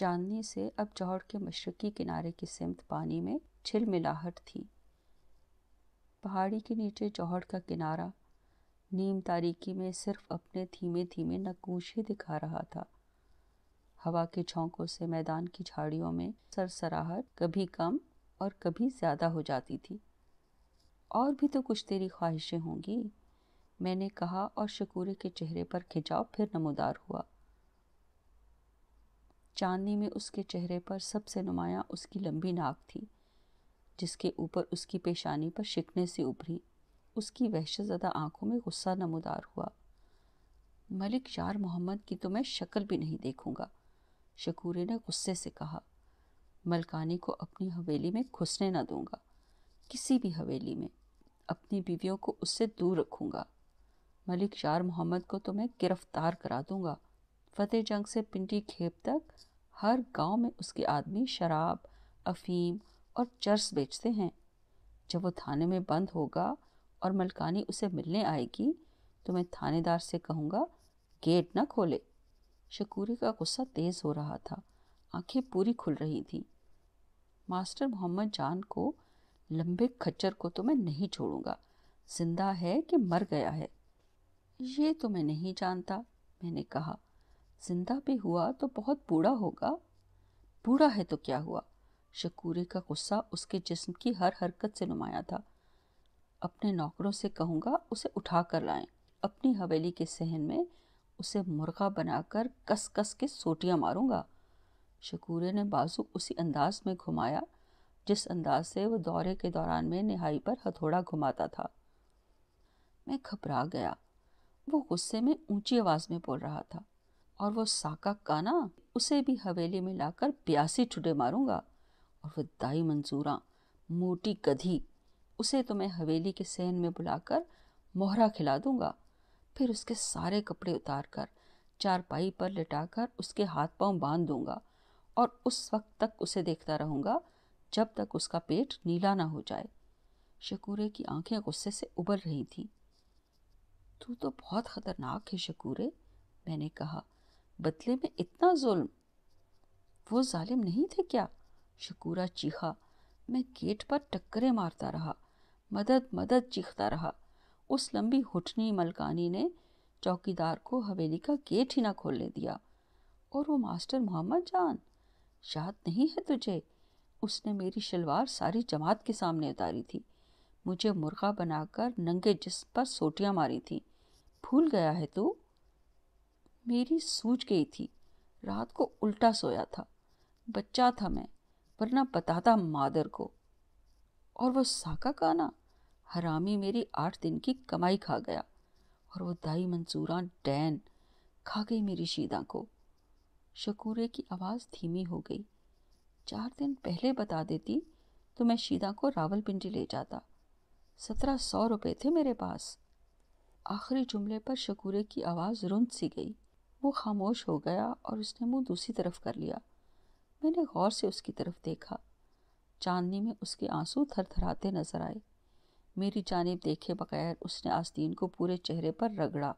चांदनी से अब जौहड़ के मशरकी किनारे की सिमत पानी में छिल मिलाहट थी पहाड़ी के नीचे चौहड़ का किनारा नीम तारीकी में सिर्फ अपने धीमे धीमे नकूश ही दिखा रहा था हवा के झोंकों से मैदान की झाड़ियों में सरसराहट कभी कम और कभी ज़्यादा हो जाती थी और भी तो कुछ तेरी ख्वाहिशें होंगी मैंने कहा और शकूरे के चेहरे पर खिंचाव फिर नमोदार हुआ चांदनी में उसके चेहरे पर सबसे नुमाया उसकी लंबी नाक थी जिसके ऊपर उसकी पेशानी पर शिकने से उभरी उसकी वहशतज़दा आंखों में गुस्सा नमदार हुआ मलिक यार मोहम्मद की तो मैं शक्ल भी नहीं देखूंगा शकूरे ने गुस्से से कहा मलकानी को अपनी हवेली में घुसने ना दूंगा किसी भी हवेली में अपनी बीवियों को उससे दूर रखूंगा मलिक यार मोहम्मद को तो मैं गिरफ्तार करा दूंगा फतेह जंग से पिंडी खेप तक हर गांव में उसके आदमी शराब अफीम और चर्स बेचते हैं जब वो थाने में बंद होगा और मलकानी उसे मिलने आएगी तो मैं थानेदार से कहूँगा गेट ना खोले शकूरी का गुस्सा तेज़ हो रहा था आंखें पूरी खुल रही थीं मास्टर मोहम्मद जान को लंबे खच्चर को तो मैं नहीं छोड़ूंगा जिंदा है कि मर गया है ये तो मैं नहीं जानता मैंने कहा जिंदा भी हुआ तो बहुत बूढ़ा होगा बूढ़ा है तो क्या हुआ शकूरे का गुस्सा उसके जिस्म की हर हरकत से नुमाया था अपने नौकरों से कहूँगा उसे उठा कर लाएं अपनी हवेली के सहन में उसे मुर्गा बनाकर कस कस के सोटियाँ मारूंगा शकूरे ने बाजू उसी अंदाज में घुमाया जिस अंदाज से वो दौरे के दौरान में नहाई पर हथौड़ा घुमाता था मैं घबरा गया वो गुस्से में ऊंची आवाज़ में बोल रहा था और वो साका काना उसे भी हवेली में लाकर प्यासी ठुडे मारूंगा और वो दाई मंजूरा मोटी गधी उसे तो मैं हवेली के सहन में बुलाकर मोहरा खिला दूंगा फिर उसके सारे कपड़े उतार कर चारपाई पर लिटाकर उसके हाथ पांव बांध दूंगा और उस वक्त तक उसे देखता रहूंगा जब तक उसका पेट नीला ना हो जाए शकूरे की आंखें गुस्से से उबल रही थी तू तो बहुत ख़तरनाक है शकूरे मैंने कहा बदले में इतना जुल्म वो जालिम नहीं थे क्या शकूरा चीखा मैं गेट पर टक्करे मारता रहा मदद मदद चीखता रहा उस लंबी हुटनी मलकानी ने चौकीदार को हवेली का गेट ही ना खोलने दिया और वो मास्टर मोहम्मद जान याद नहीं है तुझे उसने मेरी शलवार सारी जमात के सामने उतारी थी मुझे मुर्गा बनाकर नंगे जिस पर सोटियाँ मारी थी भूल गया है तू मेरी सूझ गई थी रात को उल्टा सोया था बच्चा था मैं वरना बताता मादर को और वो साका का ना हरामी मेरी आठ दिन की कमाई खा गया और वो दाई मंसूरा डैन खा गई मेरी शीदा को शकूरे की आवाज़ धीमी हो गई चार दिन पहले बता देती तो मैं शीदा को रावलपिंडी ले जाता सत्रह सौ रुपये थे मेरे पास आखिरी जुमले पर शकूरे की आवाज़ रुंद सी गई वो खामोश हो गया और उसने मुंह दूसरी तरफ कर लिया मैंने गौर से उसकी तरफ देखा चांदनी में उसके आंसू थरथराते नजर आए मेरी जानब देखे बगैर उसने आस्तीन को पूरे चेहरे पर रगड़ा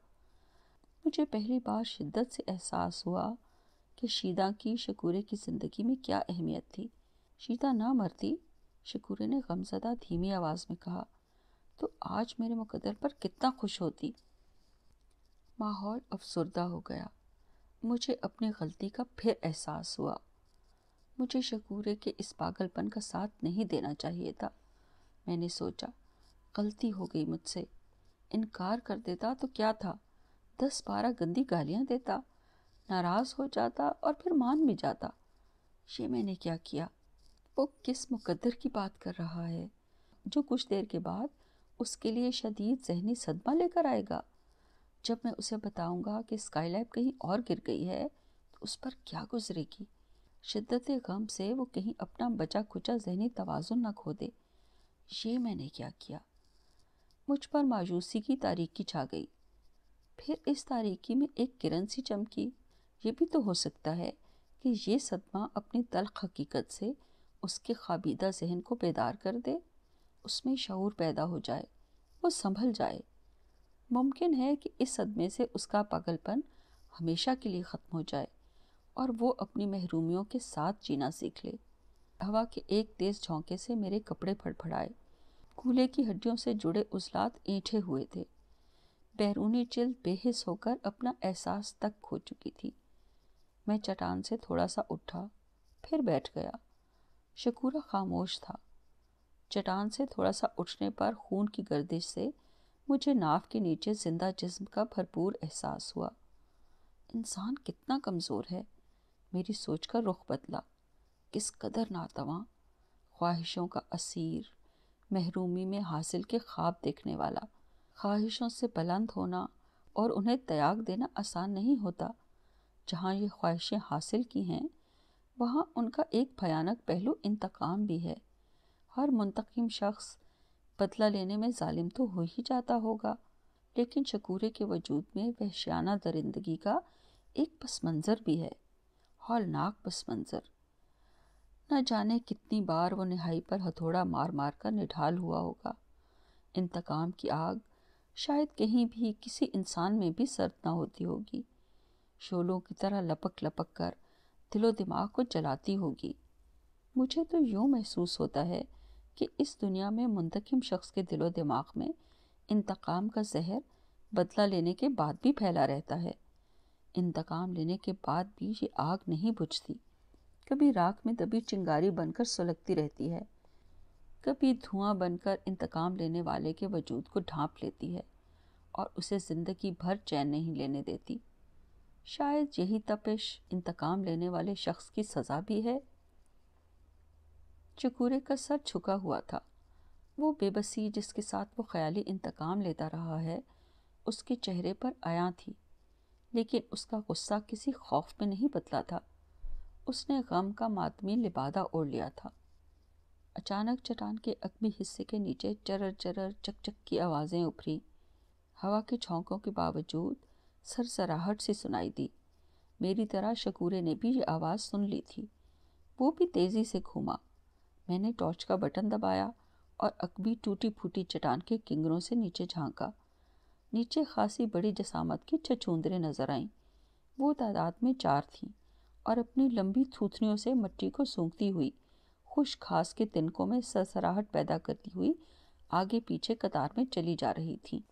मुझे पहली बार शिद्दत से एहसास हुआ कि शीदा की शकूरे की ज़िंदगी में क्या अहमियत थी शीदा ना मरती शकूरे ने गमजदा धीमी आवाज़ में कहा तो आज मेरे मुकदर पर कितना खुश होती माहौल अफसरदा हो गया मुझे अपनी गलती का फिर एहसास हुआ मुझे शकूरे के इस पागलपन का साथ नहीं देना चाहिए था मैंने सोचा गलती हो गई मुझसे इनकार कर देता तो क्या था दस बारह गंदी गालियाँ देता नाराज़ हो जाता और फिर मान भी जाता ये मैंने क्या किया वो किस मुकद्दर की बात कर रहा है जो कुछ देर के बाद उसके लिए शदीद जहनी सदमा लेकर आएगा जब मैं उसे बताऊंगा कि स्काईलैब कहीं और गिर गई है तो उस पर क्या गुजरेगी शिद्दत गम से वो कहीं अपना बचा खुचा जहनी तोज़ुन न खो दे ये मैंने क्या किया मुझ पर मायूसी की तारीखी छा गई फिर इस तारीकी में एक किरण सी चमकी ये भी तो हो सकता है कि ये सदमा अपनी तलख हकीकत से उसके खाबीदा जहन को बेदार कर दे उसमें शूर पैदा हो जाए वो संभल जाए मुमकिन है कि इस सदमे से उसका पागलपन हमेशा के लिए ख़त्म हो जाए और वो अपनी महरूमियों के साथ जीना सीख ले हवा के एक तेज़ झोंके से मेरे कपड़े फड़फड़ाए कूले की हड्डियों से जुड़े उजलात ईंठे हुए थे बैरूनी चिल बेहिस होकर अपना एहसास तक खो चुकी थी मैं चटान से थोड़ा सा उठा फिर बैठ गया शकूरा खामोश था चटान से थोड़ा सा उठने पर खून की गर्दिश से मुझे नाव के नीचे जिंदा जिस्म का भरपूर एहसास हुआ इंसान कितना कमज़ोर है मेरी सोच का रुख बदला किस कदर नातवा ख्वाहिशों का असीर महरूमी में हासिल के ख्वाब देखने वाला ख्वाहिशों से बुलंद होना और उन्हें त्याग देना आसान नहीं होता जहाँ ये ख्वाहिशें हासिल की हैं वहाँ उनका एक भयानक पहलू इंतकाम भी है हर मुंतकीम शख्स बदला लेने में जालिम तो हो ही जाता होगा लेकिन शकूरे के वजूद में वहशियाना दरिंदगी का एक पस मंज़र भी है हौलनाक पस मंज़र न जाने कितनी बार वो नहाई पर हथौड़ा मार मार कर निढाल हुआ होगा इंतकाम की आग शायद कहीं भी किसी इंसान में भी सर्द ना होती होगी शोलों की तरह लपक लपक कर दिलो दिमाग को जलाती होगी मुझे तो यूँ महसूस होता है कि इस दुनिया में मुंतकम शख्स के दिलो दिमाग में इंतकाम का जहर बदला लेने के बाद भी फैला रहता है इंतकाम लेने के बाद भी ये आग नहीं बुझती कभी राख में दबी चिंगारी बनकर सुलगती रहती है कभी धुआं बनकर इंतकाम लेने वाले के वजूद को ढांप लेती है और उसे ज़िंदगी भर चैन नहीं लेने देती शायद यही तपिश इंतकाम लेने वाले शख्स की सज़ा भी है चकूरे का सर झुका हुआ था वो बेबसी जिसके साथ वो ख्याली इंतकाम लेता रहा है उसके चेहरे पर आया थी लेकिन उसका गुस्सा किसी खौफ में नहीं बदला था उसने गम का मातमी लिबादा ओढ़ लिया था अचानक चट्टान के अकमी हिस्से के नीचे चरर चरर चकचक की आवाज़ें उभरी हवा के झोंकों के बावजूद सरसराहट से सुनाई दी मेरी तरह शकूरे ने भी ये आवाज़ सुन ली थी वो भी तेज़ी से घूमा मैंने टॉर्च का बटन दबाया और अकबी टूटी फूटी चटान के किंगरों से नीचे झांका नीचे खासी बड़ी जसामत की छछूंदरें नजर आईं वो तादाद में चार थीं और अपनी लंबी थूथनियों से मट्टी को सूंघती हुई खुश खास के तिनकों में सरसराहट पैदा करती हुई आगे पीछे कतार में चली जा रही थी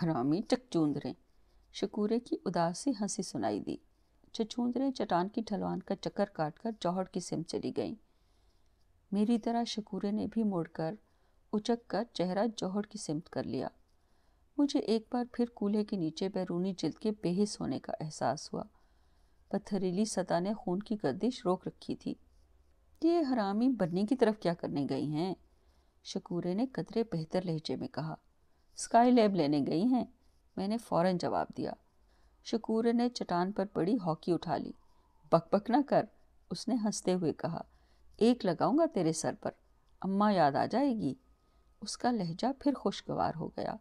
हरामी चकचूंदरें शकूरे की उदासी हंसी सुनाई दी छछूंदरें चटान की ढलवान का चक्कर काटकर जौहर की सिम चली गईं मेरी तरह शकूरे ने भी मुड़कर उचक कर चेहरा जौहर की सिमत कर लिया मुझे एक बार फिर कूल्हे के नीचे बैरूनी जिल्द के बेहिस होने का एहसास हुआ पत्थरीली सतह ने खून की गर्दिश रोक रखी थी ये हरामी बनने की तरफ क्या करने गई हैं शकूरे ने कतरे बेहतर लहजे में कहा स्काई लैब लेने गई हैं मैंने फौरन जवाब दिया शकूरे ने चटान पर पड़ी हॉकी उठा ली बकबक ना कर उसने हंसते हुए कहा एक लगाऊंगा तेरे सर पर अम्मा याद आ जाएगी उसका लहजा फिर खुशगवार हो गया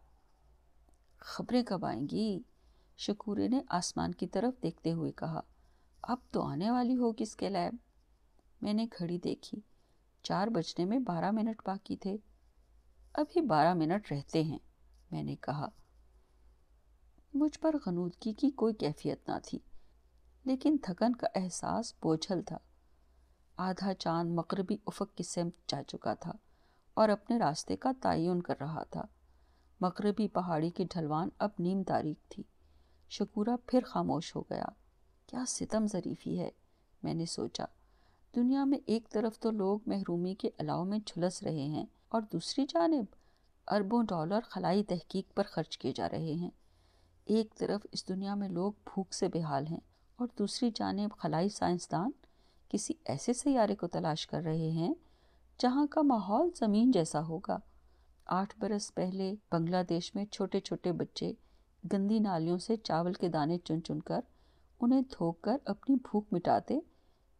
खबरें कब आएंगी शकूरे ने आसमान की तरफ देखते हुए कहा अब तो आने वाली हो किसके लैब मैंने घड़ी देखी चार बजने में बारह मिनट बाकी थे अभी बारह मिनट रहते हैं मैंने कहा मुझ पर गनूदगी की कोई कैफियत ना थी लेकिन थकन का एहसास बोझल था आधा चांद मकरबी उफक की सेम जा चुका था और अपने रास्ते का तयन कर रहा था मगरबी पहाड़ी की ढलवान अब नीम तारीख थी शकूरा फिर खामोश हो गया क्या सितम ज़रीफ़ी है मैंने सोचा दुनिया में एक तरफ तो लोग महरूमी के अलाव में झुलस रहे हैं और दूसरी जानब अरबों डॉलर खलाई तहकीक पर खर्च किए जा रहे हैं एक तरफ इस दुनिया में लोग भूख से बेहाल हैं और दूसरी जानब खलाई साइंसदान किसी ऐसे सैारे को तलाश कर रहे हैं जहाँ का माहौल ज़मीन जैसा होगा आठ बरस पहले बांग्लादेश में छोटे छोटे बच्चे गंदी नालियों से चावल के दाने चुन चुन कर उन्हें धोकर अपनी भूख मिटाते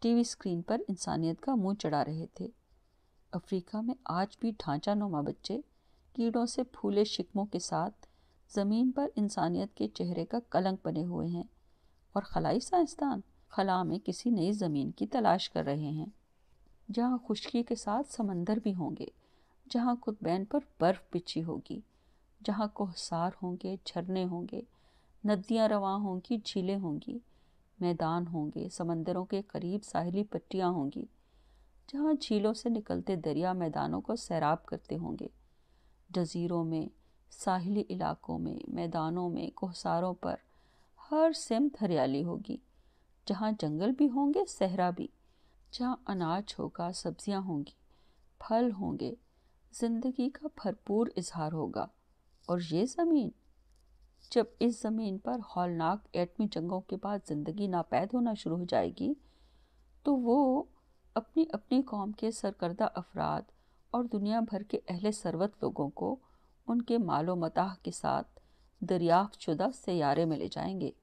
टीवी स्क्रीन पर इंसानियत का मुंह चढ़ा रहे थे अफ्रीका में आज भी ढांचा नुमा बच्चे कीड़ों से फूले शिकमों के साथ ज़मीन पर इंसानियत के चेहरे का कलंक बने हुए हैं और खलाई साइंसदान खला में किसी नई ज़मीन की तलाश कर रहे हैं जहाँ खुश्की के साथ समंदर भी होंगे जहाँ कुतबैन पर बर्फ़ बिछी होगी जहाँ कोहसार होंगे झरने होंगे नदियाँ रवा होंगी झीलें होंगी मैदान होंगे समंदरों के करीब साहली पट्टियाँ होंगी जहाँ झीलों से निकलते दरिया मैदानों को सैराब करते होंगे जजीरों में साहली इलाकों में मैदानों में कोहसारों पर हर सिमत हरियाली होगी जहाँ जंगल भी होंगे सहरा भी जहाँ अनाज होगा सब्जियाँ होंगी फल होंगे ज़िंदगी का भरपूर इजहार होगा और ये ज़मीन जब इस ज़मीन पर हौलनाक एटमी जंगों के बाद ज़िंदगी नापैद होना शुरू हो जाएगी तो वो अपनी अपनी कौम के सरकर्दा अफराद और दुनिया भर के अहले सरवत लोगों को उनके मालो मताह के साथ दरियाफ़ शुदा सैारे में ले जाएंगे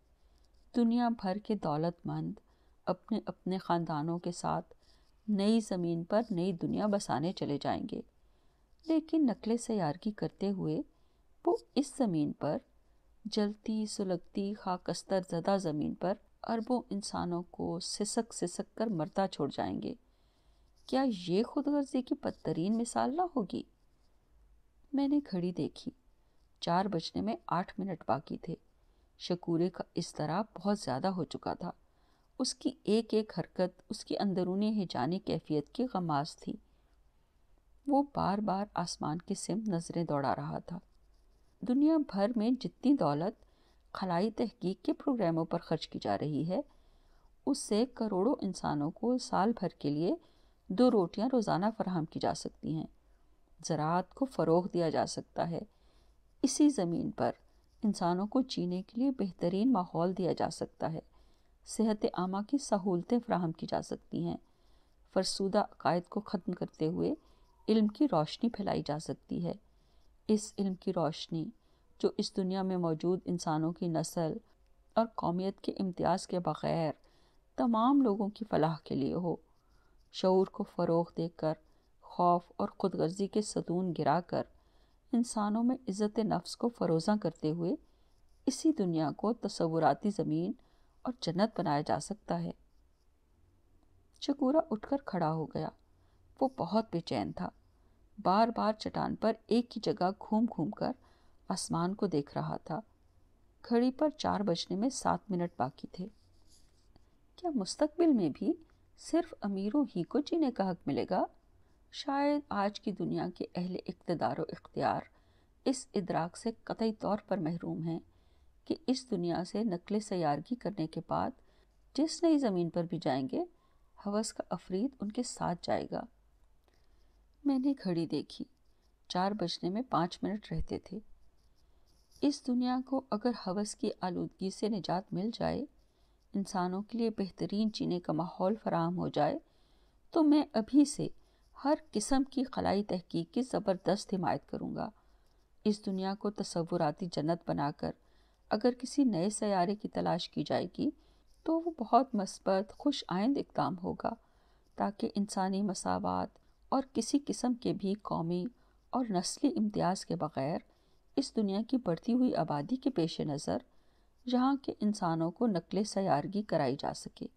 दुनिया भर के दौलतमंद अपने अपने ख़ानदानों के साथ नई ज़मीन पर नई दुनिया बसाने चले जाएंगे लेकिन नकल सयारगी करते हुए वो इस ज़मीन पर जलती सुलगती खाकस्तर ज़दा ज़मीन पर अरबों इंसानों को सिसक सिसक कर मरता छोड़ जाएंगे क्या ये खुद गर्जी की बदतरीन मिसाल ना होगी मैंने घड़ी देखी चार बजने में आठ मिनट बाकी थे शकूरे का इस तरह बहुत ज़्यादा हो चुका था उसकी एक एक हरकत उसकी अंदरूनी हिजानी कैफियत की गमाज थी वो बार बार आसमान के सिम नज़रें दौड़ा रहा था दुनिया भर में जितनी दौलत खलाई तहकीक के प्रोग्रामों पर खर्च की जा रही है उससे करोड़ों इंसानों को साल भर के लिए दो रोटियां रोज़ाना फराहम की जा सकती हैं ज़रात को फ़रोग दिया जा सकता है इसी ज़मीन पर इंसानों को जीने के लिए बेहतरीन माहौल दिया जा सकता है सेहत आमा की सहूलतें फ्राहम की जा सकती हैं फरसूदा अकायद को ख़त्म करते हुए इल्म की रोशनी फैलाई जा सकती है इस इल्म की रोशनी जो इस दुनिया में मौजूद इंसानों की नस्ल और कौमियत के इम्तियाज़ के बग़ैर तमाम लोगों की फलाह के लिए हो शूर को फ़रोग देकर खौफ और खुदगर्जी के सतून गिरा कर इंसानों में इज़्ज़त नफ्स को फरोज़ा करते हुए इसी दुनिया को तस्वुराती ज़मीन और जन्नत बनाया जा सकता है चकूरा उठकर खड़ा हो गया वो बहुत बेचैन था बार बार चट्टान पर एक ही जगह घूम घूम कर आसमान को देख रहा था घड़ी पर चार बजने में सात मिनट बाकी थे क्या मुस्तकबिल में भी सिर्फ अमीरों ही को जीने का हक मिलेगा शायद आज की दुनिया के अहले इकतदार इख्तियार इस इदराक से कतई तौर पर महरूम हैं कि इस दुनिया से नकल सयारगी करने के बाद जिस नई ज़मीन पर भी जाएंगे हवस का अफरीद उनके साथ जाएगा मैंने घड़ी देखी चार बजने में पाँच मिनट रहते थे इस दुनिया को अगर हवस की आलूदगी से निजात मिल जाए इंसानों के लिए बेहतरीन जीने का माहौल फराहम हो जाए तो मैं अभी से हर किस्म की खलाई तहकीक की ज़बरदस्त हिमायत करूँगा इस दुनिया को तस्वुराती जन्नत बनाकर अगर किसी नए सैारे की तलाश की जाएगी तो वो बहुत मस्बत खुश आइंद इकदाम होगा ताकि इंसानी मसावत और किसी किस्म के भी कौमी और नस्ली इम्तियाज़ के बग़ैर इस दुनिया की बढ़ती हुई आबादी के पेश नज़र यहाँ के इंसानों को नकल सयारगी कराई जा सके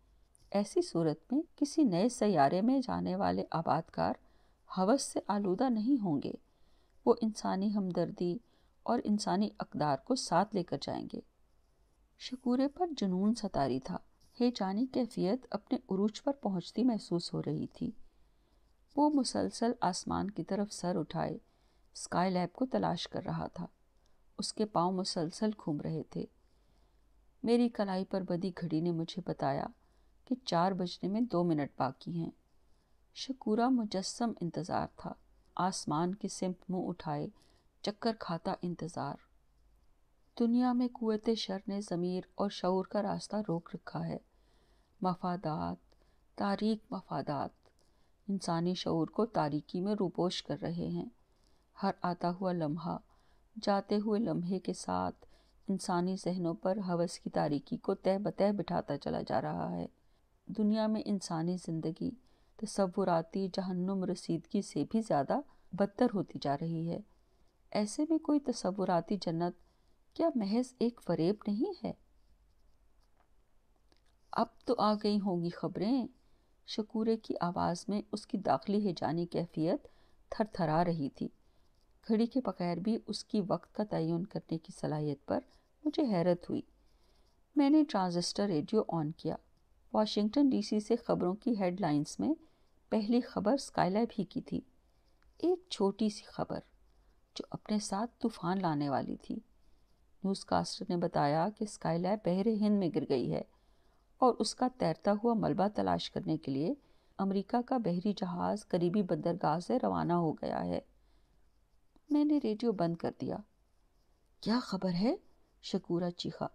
ऐसी सूरत में किसी नए सयारे में जाने वाले आबादकार हवस से आलूदा नहीं होंगे वो इंसानी हमदर्दी और इंसानी अकदार को साथ लेकर जाएंगे शकूरे पर जुनून सतारी था हे जानी कैफियत अपने उरूज पर पहुंचती महसूस हो रही थी वो मुसलसल आसमान की तरफ सर उठाए स्काई लैब को तलाश कर रहा था उसके पाँव मुसलसल घूम रहे थे मेरी कलाई पर बदी घड़ी ने मुझे बताया कि चार बजने में दो मिनट बाकी हैं शकूरा मुजस्म इंतज़ार था आसमान के सिम्प मुंह उठाए चक्कर खाता इंतज़ार दुनिया में कुत शर ने ज़मीर और शूर का रास्ता रोक रखा है मफादात तारीख मफादात इंसानी शूर को तारीकी में रूपोश कर रहे हैं हर आता हुआ लम्हा जाते हुए लम्हे के साथ इंसानी जहनों पर हवस की तारीकी को तय बतह बिठाता चला जा रहा है दुनिया में इंसानी ज़िंदगी तस्वुराती जहन्नुम रसीदगी से भी ज़्यादा बदतर होती जा रही है ऐसे में कोई तस्वुराती जन्नत क्या महज एक फरेब नहीं है अब तो आ गई होंगी खबरें शकूरे की आवाज़ में उसकी दाखिली हिजानी कैफियत थरथरा रही थी घड़ी के बगैर भी उसकी वक्त का तयन करने की सलाहियत पर मुझे हैरत हुई मैंने ट्रांजिस्टर रेडियो ऑन किया वाशिंगटन डीसी से खबरों की हेडलाइंस में पहली खबर स्काईलैब ही की थी एक छोटी सी खबर जो अपने साथ तूफान लाने वाली थी न्यूज़कास्टर ने बताया कि स्काईलैब बहरे हिंद में गिर गई है और उसका तैरता हुआ मलबा तलाश करने के लिए अमेरिका का बहरी जहाज़ करीबी बंदरगाह से रवाना हो गया है मैंने रेडियो बंद कर दिया क्या खबर है शकूरा चीखा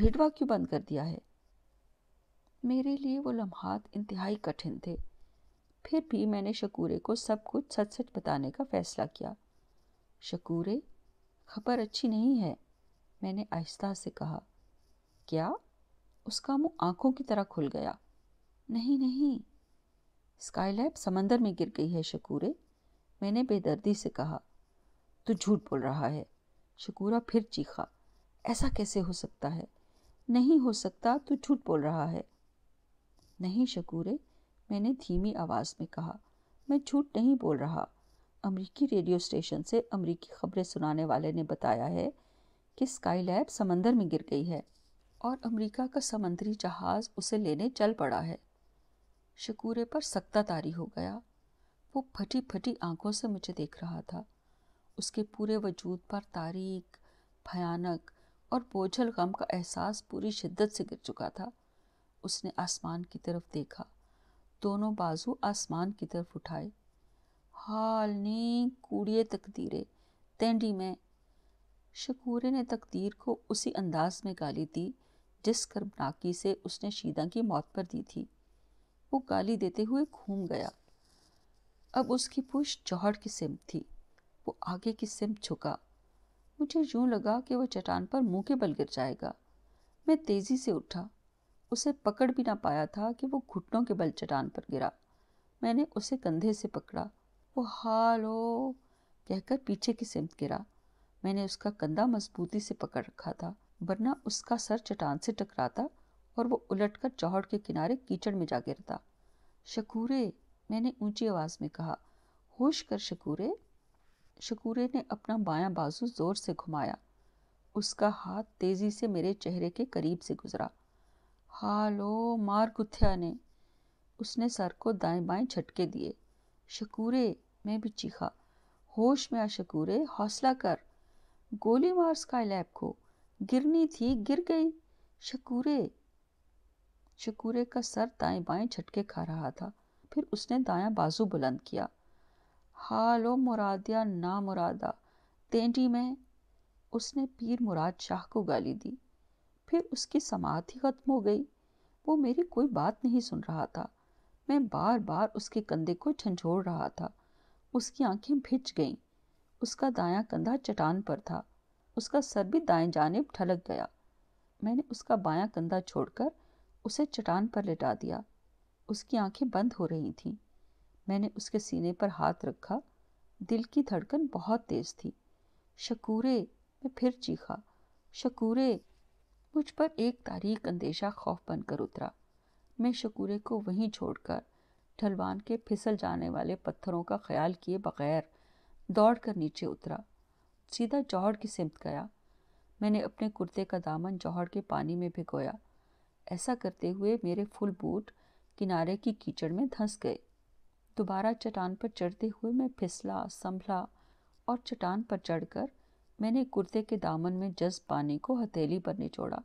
रेडवा क्यों बंद कर दिया है मेरे लिए वो लम्हात इंतहाई कठिन थे फिर भी मैंने शकूरे को सब कुछ सच सच बताने का फ़ैसला किया शकूरे खबर अच्छी नहीं है मैंने आहिस्ता से कहा क्या उसका मुंह आंखों की तरह खुल गया नहीं नहीं स्काईलैब समंदर में गिर गई है शकूरे मैंने बेदर्दी से कहा तू झूठ बोल रहा है शकूरा फिर चीखा ऐसा कैसे हो सकता है नहीं हो सकता तू झूठ बोल रहा है नहीं शकूरे मैंने धीमी आवाज़ में कहा मैं झूठ नहीं बोल रहा अमरीकी रेडियो स्टेशन से अमरीकी खबरें सुनाने वाले ने बताया है कि स्काई लैब समंदर में गिर गई है और अमरीका का समंदरी जहाज़ उसे लेने चल पड़ा है शकूरे पर सख्ता तारी हो गया वो फटी फटी आंखों से मुझे देख रहा था उसके पूरे वजूद पर तारीख भयानक और बोझल गम का एहसास पूरी शिद्दत से गिर चुका था उसने आसमान की तरफ देखा दोनों बाजू आसमान की तरफ उठाए हाल नी कूड़िए तकदीरें तेंडी में शकूरे ने तकदीर को उसी अंदाज में गाली दी जिस कर्बनाकी से उसने शीदा की मौत पर दी थी वो गाली देते हुए घूम गया अब उसकी पुश चौहड़ की सिम थी वो आगे की सिम झुका मुझे यूं लगा कि वह चट्टान पर मुंह के बल गिर जाएगा मैं तेज़ी से उठा उसे पकड़ भी ना पाया था कि वो घुटनों के बल चटान पर गिरा मैंने उसे कंधे से पकड़ा वो हालो कहकर पीछे की सिमत गिरा मैंने उसका कंधा मजबूती से पकड़ रखा था वरना उसका सर चटान से टकराता और वो उलटकर चौहड़ के किनारे कीचड़ में जा गिरता शकूरे मैंने ऊंची आवाज़ में कहा होश कर शकूरे शकूरे ने अपना बायां बाजू ज़ोर से घुमाया उसका हाथ तेज़ी से मेरे चेहरे के करीब से गुजरा हालो मार कुथ्या ने उसने सर को दाएं बाएं झटके दिए शकूरे मैं भी चीखा होश में आ शकूरे हौसला कर गोली मार स्काई लैब को गिरनी थी गिर गई शकूरे शकूरे का सर दाएं बाएं झटके खा रहा था फिर उसने दायां बाजू बुलंद किया हालो मुरादिया ना मुरादा तेंडी में उसने पीर मुराद शाह को गाली दी फिर उसकी समाधि खत्म हो गई वो मेरी कोई बात नहीं सुन रहा था मैं बार बार उसके कंधे को झंझोड़ रहा था उसकी आंखें भिज गईं उसका दायां कंधा चट्टान पर था उसका सर भी दाएं जानेब ठलक गया मैंने उसका बायां कंधा छोड़कर उसे चट्टान पर लिटा दिया उसकी आंखें बंद हो रही थीं मैंने उसके सीने पर हाथ रखा दिल की धड़कन बहुत तेज़ थी शकूरे मैं फिर चीखा शकूरे मुझ पर एक तारीख अंदेशा खौफ बनकर उतरा मैं शकूरे को वहीं छोड़कर ढलवान के फिसल जाने वाले पत्थरों का ख्याल किए बगैर दौड़ कर नीचे उतरा सीधा जौहर की सिमत गया मैंने अपने कुर्ते का दामन जौहर के पानी में भिगोया ऐसा करते हुए मेरे फुल बूट किनारे की कीचड़ में धंस गए दोबारा चट्टान पर चढ़ते हुए मैं फिसला संभला और चट्टान पर चढ़कर मैंने कुर्ते के दामन में जज्ब पानी को हथेली पर निचोड़ा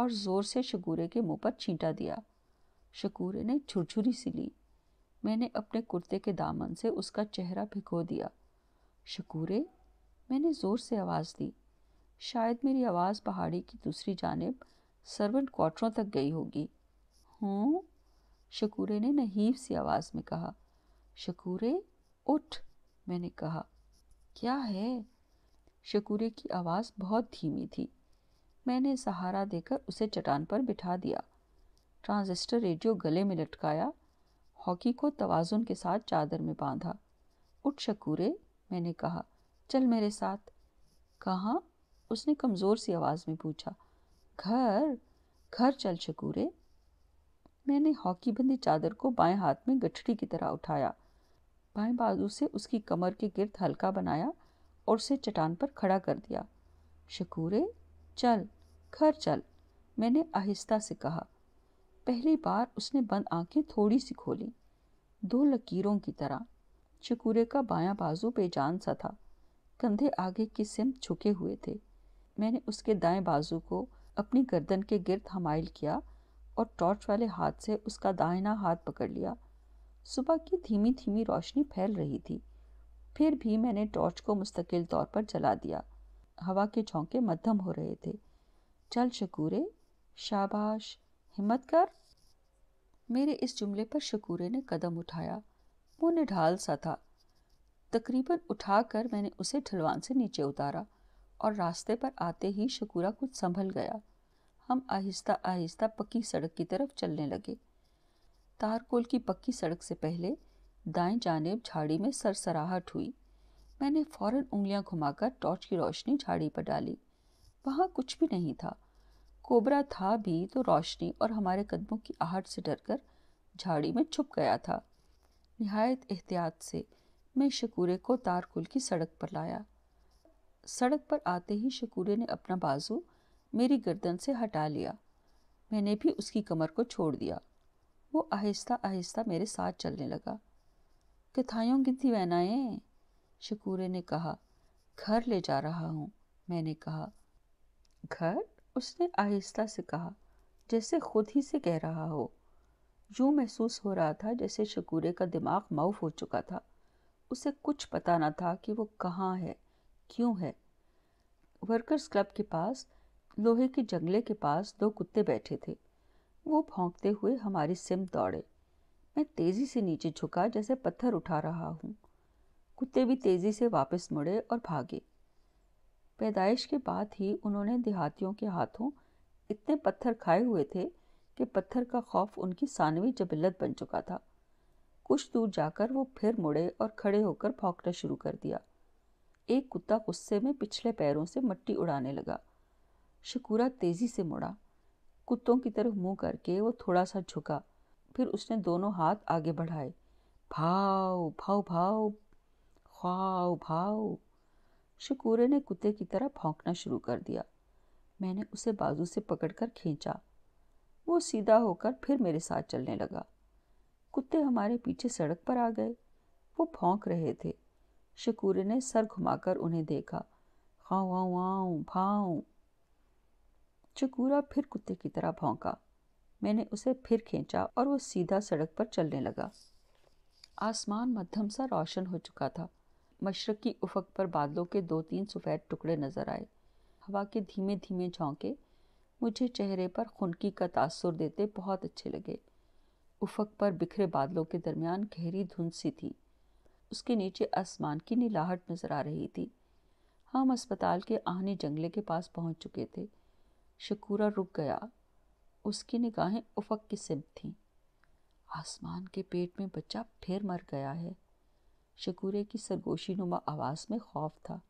और ज़ोर से शकूरे के मुंह पर छींटा दिया शकूरे ने छुरछुरी सी ली मैंने अपने कुर्ते के दामन से उसका चेहरा भिगो दिया शकूरे मैंने ज़ोर से आवाज़ दी शायद मेरी आवाज़ पहाड़ी की दूसरी जानब सर्वेंट क्वार्टरों तक गई होगी हूँ शकूरे ने नहीव सी आवाज़ में कहा शकूरे उठ मैंने कहा क्या है शकूरे की आवाज़ बहुत धीमी थी मैंने सहारा देकर उसे चट्टान पर बिठा दिया ट्रांजिस्टर रेडियो गले में लटकाया हॉकी को तवाजुन के साथ चादर में बांधा उठ शकूरे मैंने कहा चल मेरे साथ कहाँ उसने कमज़ोर सी आवाज़ में पूछा घर घर चल शकूरे मैंने हॉकी बंदी चादर को बाएं हाथ में गठड़ी की तरह उठाया बाएं बाजू से उसकी कमर के गिरद हल्का बनाया और उसे चट्टान पर खड़ा कर दिया शकूरे चल घर चल मैंने आहिस्ता से कहा पहली बार उसने बंद आंखें थोड़ी सी खोली दो लकीरों की तरह शकूरे का बायां बाजू बेजान सा था कंधे आगे की सिम झुके हुए थे मैंने उसके दाएं बाजू को अपनी गर्दन के गिर्द हमाइल किया और टॉर्च वाले हाथ से उसका दाहिना हाथ पकड़ लिया सुबह की धीमी धीमी रोशनी फैल रही थी फिर भी मैंने टॉर्च को मुस्तकिल तौर पर जला दिया हवा के झोंके मध्यम हो रहे थे चल शकूरे शाबाश हिम्मत कर मेरे इस जुमले पर शकूरे ने कदम उठाया वो निढाल सा था तकरीबन उठाकर मैंने उसे ढलवान से नीचे उतारा और रास्ते पर आते ही शकूरा कुछ संभल गया हम आहिस्ता आहिस्ता पक्की सड़क की तरफ चलने लगे तारकोल की पक्की सड़क से पहले दाएं जानेब झाड़ी में सरसराहट हुई मैंने फौरन उंगलियां घुमाकर टॉर्च की रोशनी झाड़ी पर डाली वहाँ कुछ भी नहीं था कोबरा था भी तो रोशनी और हमारे कदमों की आहट से डरकर झाड़ी में छुप गया था नहायत एहतियात से मैं शकूरे को तारकुल की सड़क पर लाया सड़क पर आते ही शकूरे ने अपना बाजू मेरी गर्दन से हटा लिया मैंने भी उसकी कमर को छोड़ दिया वो आहिस्ता आहिस्ता मेरे साथ चलने लगा किथायों की थी वहनाएं शकूरे ने कहा घर ले जा रहा हूँ मैंने कहा घर उसने आहिस्ता से कहा जैसे खुद ही से कह रहा हो यूँ महसूस हो रहा था जैसे शकूरे का दिमाग माउफ हो चुका था उसे कुछ पता न था कि वो कहाँ है क्यों है वर्कर्स क्लब के पास लोहे के जंगले के पास दो कुत्ते बैठे थे वो भौंकते हुए हमारी सिम दौड़े मैं तेज़ी से नीचे झुका जैसे पत्थर उठा रहा हूँ कुत्ते भी तेज़ी से वापस मुड़े और भागे पैदाइश के बाद ही उन्होंने देहातियों के हाथों इतने पत्थर खाए हुए थे कि पत्थर का खौफ उनकी सानवी जबिलत बन चुका था कुछ दूर जाकर वो फिर मुड़े और खड़े होकर भौंकना शुरू कर दिया एक कुत्ता गुस्से में पिछले पैरों से मट्टी उड़ाने लगा शकूरा तेज़ी से मुड़ा कुत्तों की तरफ मुंह करके वो थोड़ा सा झुका फिर उसने दोनों हाथ आगे बढ़ाए भाव भाव भाव खाओ भाव शिकोरे ने कुत्ते की तरह भौंकना शुरू कर दिया मैंने उसे बाजू से पकड़कर खींचा वो सीधा होकर फिर मेरे साथ चलने लगा कुत्ते हमारे पीछे सड़क पर आ गए वो भौंक रहे थे शिकोरे ने सर घुमाकर उन्हें देखा खाओ आऊँ आऊँ भाऊँ चकूरा फिर कुत्ते की तरह भौंका मैंने उसे फिर खींचा और वो सीधा सड़क पर चलने लगा आसमान मध्यम सा रोशन हो चुका था मशरकी उफक पर बादलों के दो तीन सफ़ेद टुकड़े नज़र आए हवा के धीमे धीमे झोंके मुझे चेहरे पर खुनकी का तासुर देते बहुत अच्छे लगे उफक पर बिखरे बादलों के दरमियान गहरी धुंध सी थी उसके नीचे आसमान की नीलाहट नज़र आ रही थी हम अस्पताल के आहनी जंगले के पास पहुंच चुके थे शकूरा रुक गया उसकी निगाहें उफक की सिम थीं आसमान के पेट में बच्चा फिर मर गया है शकूरे की सरगोशी नुमा आवाज़ में खौफ था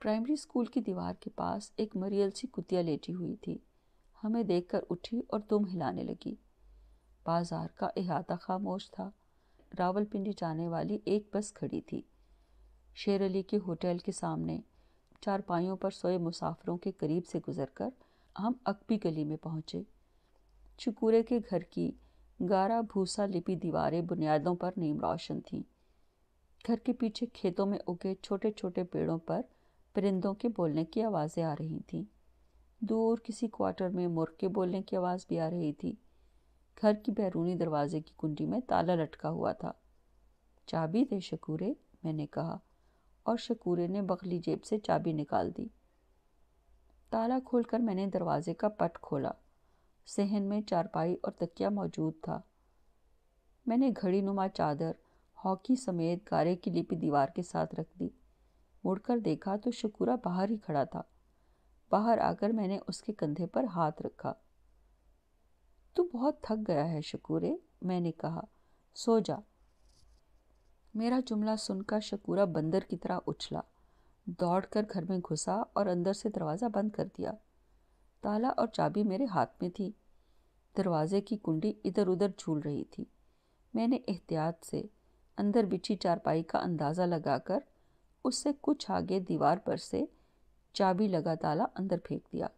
प्राइमरी स्कूल की दीवार के पास एक मरियल सी कुतिया लेटी हुई थी हमें देखकर उठी और दुम हिलाने लगी बाजार का अहाता खामोश था रावलपिंडी जाने वाली एक बस खड़ी थी शेर अली के होटल के सामने चारपाइयों पर सोए मुसाफिरों के करीब से गुजरकर हम अकबी गली में पहुंचे चुकूरे के घर की गारा भूसा लिपी दीवारें बुनियादों पर नीम रोशन थी घर के पीछे खेतों में उगे छोटे छोटे पेड़ों पर परिंदों के बोलने की आवाज़ें आ रही थीं दूर किसी क्वार्टर में मुर के बोलने की आवाज़ भी आ रही थी घर की बैरूनी दरवाजे की कुंडी में ताला लटका हुआ था चाबी दे शकूरे मैंने कहा और शकूरे ने बगली जेब से चाबी निकाल दी ताला खोलकर मैंने दरवाजे का पट खोला सहन में चारपाई और तकिया मौजूद था मैंने घड़ी नुमा चादर हॉकी समेत गारे की लिपि दीवार के साथ रख दी मुड़कर देखा तो शकूरा बाहर ही खड़ा था बाहर आकर मैंने उसके कंधे पर हाथ रखा तू बहुत थक गया है शकूरे मैंने कहा सो जा मेरा जुमला सुनकर शकूरा बंदर की तरह उछला दौड़कर घर में घुसा और अंदर से दरवाज़ा बंद कर दिया ताला और चाबी मेरे हाथ में थी दरवाजे की कुंडी इधर उधर झूल रही थी मैंने एहतियात से अंदर बिछी चारपाई का अंदाज़ा लगाकर उससे कुछ आगे दीवार पर से चाबी लगा ताला अंदर फेंक दिया